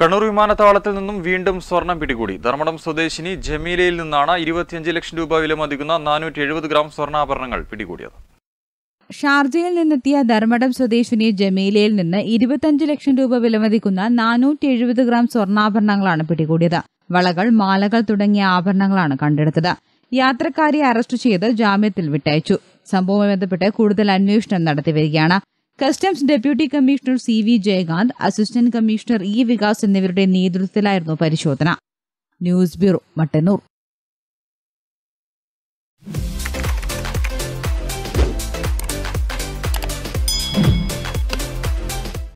കണ്ണൂർ വിമാനത്താവളത്തിൽ നിന്നും വീണ്ടും സ്വർണം പിടികൂടി ധർമ്മടം സ്വദേശിനി ജമീലയിൽ നിന്നാണ് ഇരുപത്തിയഞ്ച് ലക്ഷം രൂപ വിലമതിക്കുന്ന നാനൂറ്റി എഴുപത് ഗ്രാം സ്വർണ്ണാഭരണങ്ങൾ പിടികൂടിയത് ഷാർജയിൽ നിന്നെത്തിയ ധർമ്മടം സ്വദേശിനി ജമീലയിൽ നിന്ന് ഇരുപത്തിയഞ്ച് ലക്ഷം രൂപ വിലമതിക്കുന്ന നാനൂറ്റി എഴുപത് ഗ്രാം സ്വർണ്ണാഭരണങ്ങളാണ് പിടികൂടിയത് വളകൾ മാലകൾ തുടങ്ങിയ ആഭരണങ്ങളാണ് കണ്ടെടുത്തത് യാത്രക്കാരെ അറസ്റ്റ് ചെയ്ത് ജാമ്യത്തിൽ വിട്ടയച്ചു സംഭവവുമായി ബന്ധപ്പെട്ട് കൂടുതൽ അന്വേഷണം നടത്തിവരികയാണ് customs deputy commissioner C V Jayakanth assistant commissioner E Vikas എന്നിവരുടെ നേതൃത്വത്തിലായിരുന്നു പരിശോധന ന്യൂസ് ബ്യൂറോ മട്ടന്നൂർ